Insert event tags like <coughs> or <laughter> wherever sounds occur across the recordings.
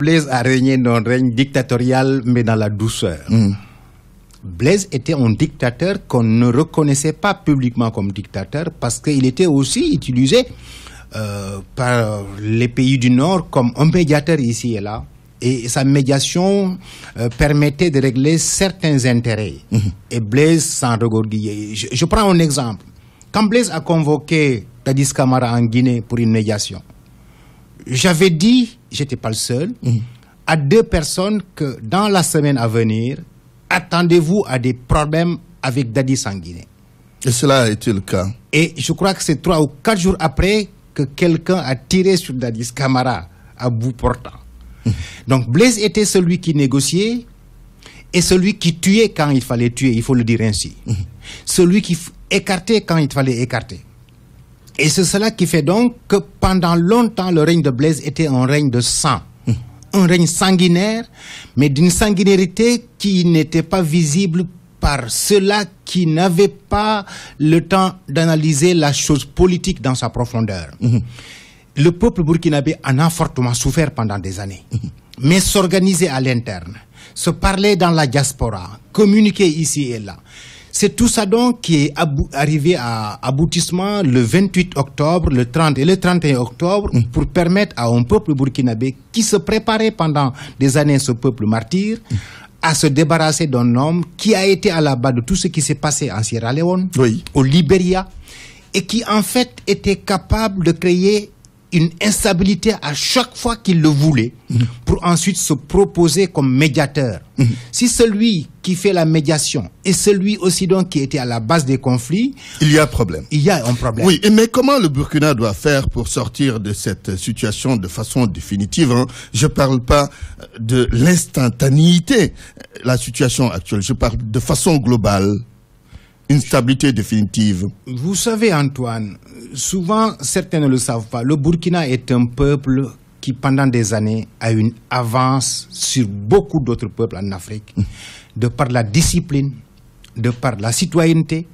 Blaise a régné dans un règne dictatorial, mais dans la douceur. Mm. Blaise était un dictateur qu'on ne reconnaissait pas publiquement comme dictateur parce qu'il était aussi utilisé euh, par les pays du Nord comme un médiateur ici et là. Et sa médiation euh, permettait de régler certains intérêts. Mm-hmm. Et Blaise s'en regorgillait. Je, prends un exemple. Quand Blaise a convoqué Tadis Kamara en Guinée pour une médiation, j'avais dit, j'étais pas le seul, mm. à deux personnes que dans la semaine à venir, attendez-vous à des problèmes avec Daddy Sanguiné. Et cela a été le cas. Et je crois que c'est trois ou quatre jours après que quelqu'un a tiré sur Dadis Camara à bout portant. Mm. Donc Blaise était celui qui négociait et celui qui tuait quand il fallait tuer, il faut le dire ainsi. Mm. Celui qui écartait quand il fallait écarter. Et c'est cela qui fait donc que pendant longtemps, le règne de Blaise était un règne de sang. Hmm. Un règne sanguinaire, mais d'une sanguinarité qui n'était pas visible par ceux-là qui n'avaient pas le temps d'analyser la chose politique dans sa profondeur. Hmm. Le peuple burkinabé en a fortement souffert pendant des années, hmm. mais s'organiser à l'interne, se parler dans la diaspora, communiquer ici et là. C'est tout ça donc qui est arrivé à aboutissement le 28 octobre, le 30 et le 31 octobre mm. pour permettre à un peuple burkinabé qui se préparait pendant des années, ce peuple martyr, à se débarrasser d'un homme qui a été à la base de tout ce qui s'est passé en Sierra Leone, au Libéria, et qui en fait était capable de créer une instabilité à chaque fois qu'il le voulait, mm-hmm. pour ensuite se proposer comme médiateur. Mm-hmm. Si celui qui fait la médiation et celui aussi donc qui était à la base des conflits. Il y a un problème. Il y a un problème. Oui, mais comment le Burkina doit faire pour sortir de cette situation de façon définitive hein Je parle pas de l'instantanéité, la situation actuelle. Je parle de façon globale une stabilité définitive. Vous savez, Antoine, souvent certains ne le savent pas. Le Burkina est un peuple qui, pendant des années, a une avance sur beaucoup d'autres peuples en Afrique, de par la discipline, de par la citoyenneté,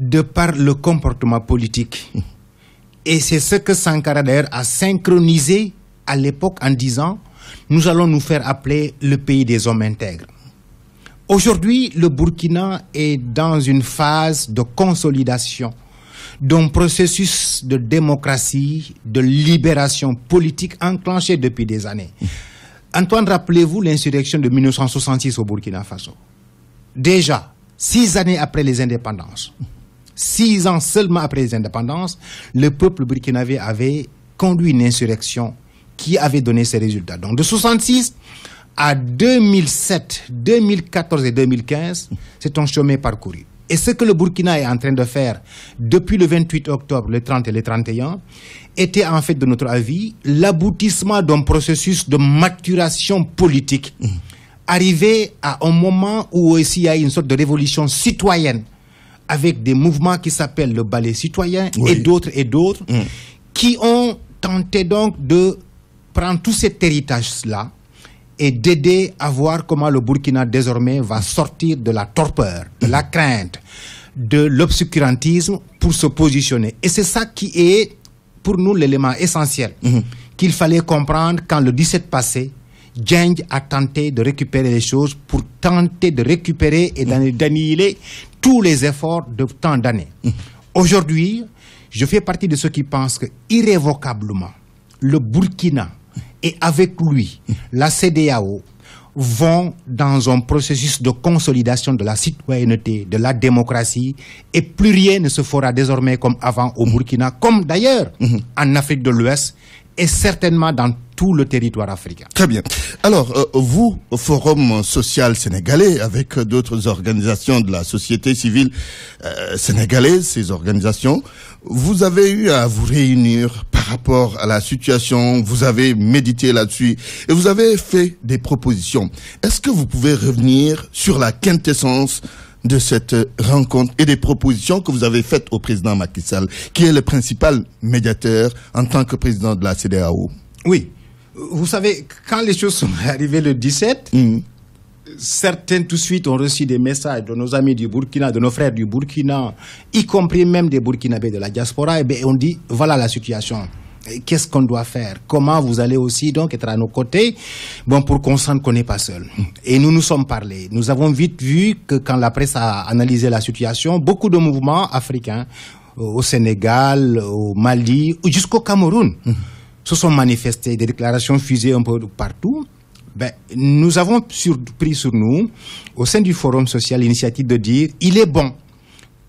de par le comportement politique. Et c'est ce que Sankara, d'ailleurs, a synchronisé à l'époque en disant nous allons nous faire appeler le pays des hommes intègres. Aujourd'hui, le Burkina est dans une phase de consolidation d'un processus de démocratie, de libération politique enclenché depuis des années. Antoine, rappelez-vous l'insurrection de 1966 au Burkina Faso. Déjà, six années après les indépendances, six ans seulement après les indépendances, le peuple burkinavé avait conduit une insurrection qui avait donné ses résultats. Donc de 1966 à 2007, 2014 et 2015, c'est un chemin parcouru. Et ce que le Burkina est en train de faire depuis le 28 octobre, le 30 et le 31, était en fait, de notre avis, l'aboutissement d'un processus de maturation politique. Mm. Arrivé à un moment où aussi il y a une sorte de révolution citoyenne, avec des mouvements qui s'appellent le ballet citoyen et d'autres et d'autres, mm. qui ont tenté donc de prendre tout cet héritage-là, et d'aider à voir comment le Burkina désormais va sortir de la torpeur, de la crainte, de l'obscurantisme pour se positionner. Et c'est ça qui est pour nous l'élément essentiel mhm. qu'il fallait comprendre quand le 17 passé, Djeng a tenté de récupérer les choses pour tenter de récupérer et mhm. d'annihiler tous les efforts de tant d'années. Mhm. Aujourd'hui, je fais partie de ceux qui pensent que irrévocablement, le Burkina et avec lui la CDAO vont dans un processus de consolidation de la citoyenneté, de la démocratie, et plus rien ne se fera désormais comme avant au Burkina, comme d'ailleurs mhm. en Afrique de l'Ouest, et certainement dans tout le territoire africain. Très bien. Alors, euh, vous, Forum social sénégalais, avec euh, d'autres organisations de la société civile euh, sénégalaise, ces organisations, vous avez eu à vous réunir par rapport à la situation, vous avez médité là-dessus et vous avez fait des propositions. Est-ce que vous pouvez revenir sur la quintessence de cette rencontre et des propositions que vous avez faites au président Macky Sall, qui est le principal médiateur en tant que président de la CDAO Oui. Vous savez, quand les choses sont <laughs> arrivées le 17, mm. certains tout de suite ont reçu des messages de nos amis du Burkina, de nos frères du Burkina, y compris même des Burkinabés de la diaspora, et bien on dit voilà la situation qu'est-ce qu'on doit faire Comment vous allez aussi donc être à nos côtés bon, pour qu'on sente qu'on n'est pas seul. Et nous nous sommes parlé. Nous avons vite vu que quand la presse a analysé la situation, beaucoup de mouvements africains euh, au Sénégal, au Mali, jusqu'au Cameroun se sont manifestés, des déclarations fusées un peu partout. Ben, nous avons surpris pris sur nous, au sein du Forum social, l'initiative de dire il est bon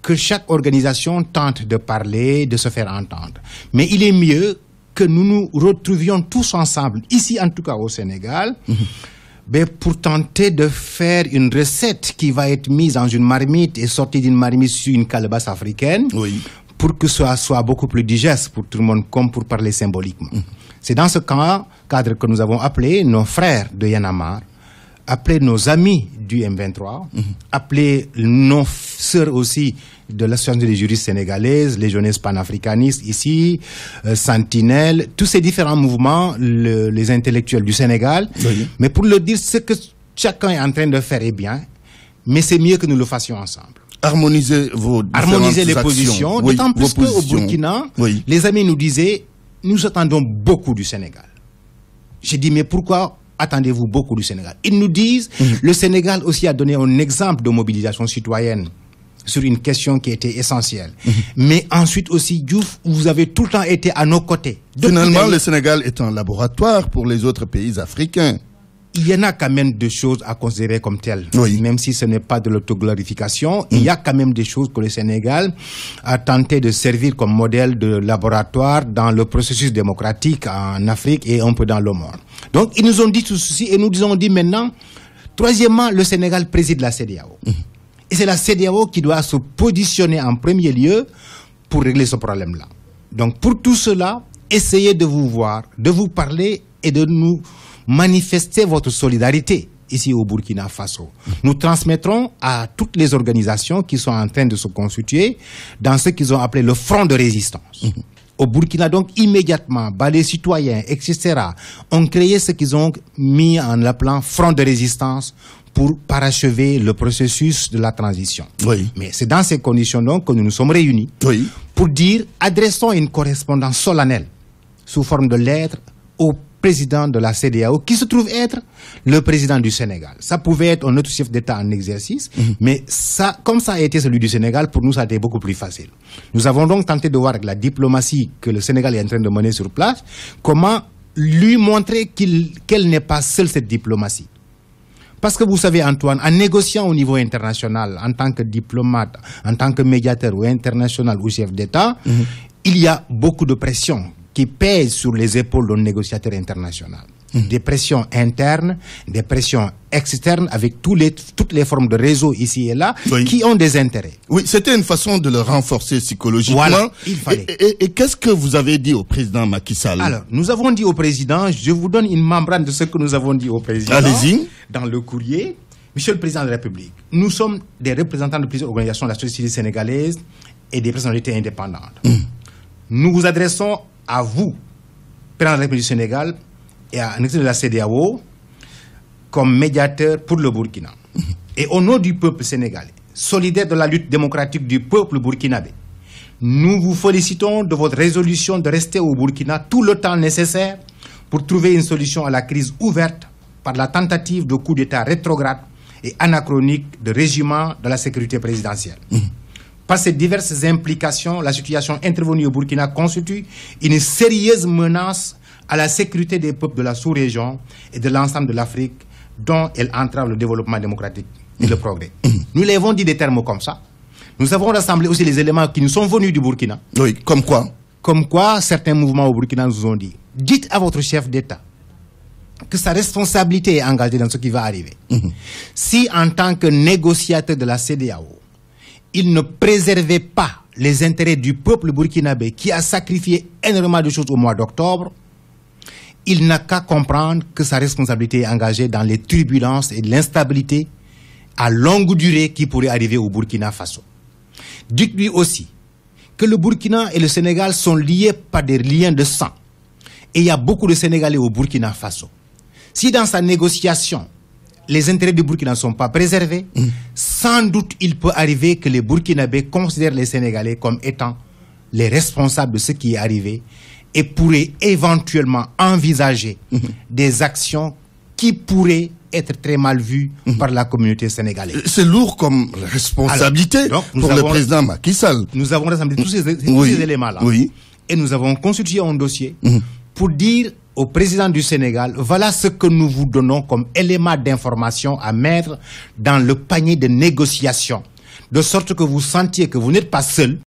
que chaque organisation tente de parler, de se faire entendre. Mais il est mieux que nous nous retrouvions tous ensemble, ici en tout cas au Sénégal, mais mhm. ben, pour tenter de faire une recette qui va être mise dans une marmite et sortie d'une marmite sur une calebasse africaine, oui. pour que ce soit beaucoup plus digeste pour tout le monde, comme pour parler symboliquement. Mhm. C'est dans ce cadre que nous avons appelé nos frères de Yanamar, appelé nos amis du M23, appelé non nos sœurs aussi de l'association des juristes sénégalaises, les jeunesses panafricanistes ici, euh, Sentinelle, tous ces différents mouvements, les intellectuels du Sénégal. Mais pour le dire, ce que chacun est en train de faire est bien, mais c'est mieux que nous le fassions ensemble. Harmoniser vos Harmoniser les positions, d'autant plus qu'au Burkina, les amis nous disaient, nous attendons beaucoup du Sénégal. J'ai dit, mais pourquoi attendez-vous beaucoup du Sénégal. Ils nous disent, mhm. le Sénégal aussi a donné un exemple de mobilisation citoyenne sur une question qui était essentielle. Mhm. Mais ensuite aussi, Diouf, vous avez tout le temps été à nos côtés. Finalement, le Sénégal est un laboratoire pour les autres pays africains il y en a quand même des choses à considérer comme telles. Oui. Même si ce n'est pas de l'autoglorification, il y a quand même des choses que le Sénégal a tenté de servir comme modèle de laboratoire dans le processus démocratique en Afrique et un peu dans le monde. Donc, ils nous ont dit tout ceci et nous ont dit maintenant, troisièmement, le Sénégal préside la CDAO. Mhm. Et c'est la CDAO qui doit se positionner en premier lieu pour régler ce problème-là. Donc, pour tout cela, essayez de vous voir, de vous parler et de nous manifestez votre solidarité ici au Burkina Faso. Nous transmettrons à toutes les organisations qui sont en train de se constituer dans ce qu'ils ont appelé le front de résistance. Mhm. Au Burkina, donc, immédiatement, les citoyens, etc., ont créé ce qu'ils ont mis en appelant front de résistance pour parachever le processus de la transition. Oui. Mais c'est dans ces conditions, donc, que nous nous sommes réunis pour dire, adressons une correspondance solennelle sous forme de lettres au président de la CDAO, qui se trouve être le président du Sénégal. Ça pouvait être un autre chef d'État en exercice, mhm. mais ça, comme ça a été celui du Sénégal, pour nous, ça a été beaucoup plus facile. Nous avons donc tenté de voir avec la diplomatie que le Sénégal est en train de mener sur place, comment lui montrer qu'elle n'est pas seule cette diplomatie. Parce que vous savez, Antoine, en négociant au niveau international, en tant que diplomate, en tant que médiateur ou international ou chef d'État, mhm. il y a beaucoup de pression qui pèsent sur les épaules d'un négociateurs international. Hmm. Des pressions internes, des pressions externes, avec tous les, toutes les formes de réseaux ici et là, qui ont des intérêts. Oui, c'était une façon de le renforcer psychologiquement. Et, qu'est-ce que vous avez dit au président Macky Sall Alors, nous avons dit au président, je vous donne une membrane de ce que nous avons dit au président. Dans le courrier, Monsieur le Président de la République, nous sommes des représentants de plusieurs organisations de la société sénégalaise et des personnalités indépendantes. Hmm. Nous vous adressons à vous, président de la République du Sénégal, et à l'exécutif de la CDAO, comme médiateur pour le Burkina. <laughs> Et au nom du peuple sénégalais, solidaire de la lutte démocratique du peuple burkinabé, nous vous félicitons de votre résolution de rester au Burkina tout le temps nécessaire pour trouver une solution à la crise ouverte par la tentative de coup d'État rétrograde et anachronique de régiment de la sécurité présidentielle. Mm-hmm par ses diverses implications, la situation intervenue au Burkina constitue une sérieuse menace à la sécurité des peuples de la sous-région et de l'ensemble de l'Afrique dont elle entrave le développement démocratique et le progrès. <coughs> Nous l'avons dit des termes comme ça. Nous avons rassemblé aussi les éléments qui nous sont venus du Burkina. Oui, comme quoi Comme quoi certains mouvements au Burkina nous ont dit. Dites à votre chef d'État que sa responsabilité est engagée dans ce qui va arriver. Mm-hmm. Si en tant que négociateur de la CDAO, il ne préservait pas les intérêts du peuple burkinabé qui a sacrifié énormément de choses au mois d'octobre, il n'a qu'à comprendre que sa responsabilité est engagée dans les turbulences et l'instabilité à longue durée qui pourrait arriver au Burkina Faso. Dites-lui aussi que le Burkina et le Sénégal sont liés par des liens de sang. Et il y a beaucoup de Sénégalais au Burkina Faso. Si dans sa négociation, les intérêts du Burkina ne sont pas préservés. Mm. Sans doute, il peut arriver que les Burkinabés considèrent les Sénégalais comme étant les responsables de ce qui est arrivé et pourraient éventuellement envisager mm-hmm. des actions qui pourraient être très mal vues mm-hmm. par la communauté sénégalaise. Euh, c'est lourd comme responsabilité pour le président Macky Sall. Nous avons rassemblé tous ces, éléments-là. Et nous avons constitué un dossier mm-hmm. pour dire au président du Sénégal, voilà ce que nous vous donnons comme élément d'information à mettre dans le panier de négociation, de sorte que vous sentiez que vous n'êtes pas seul.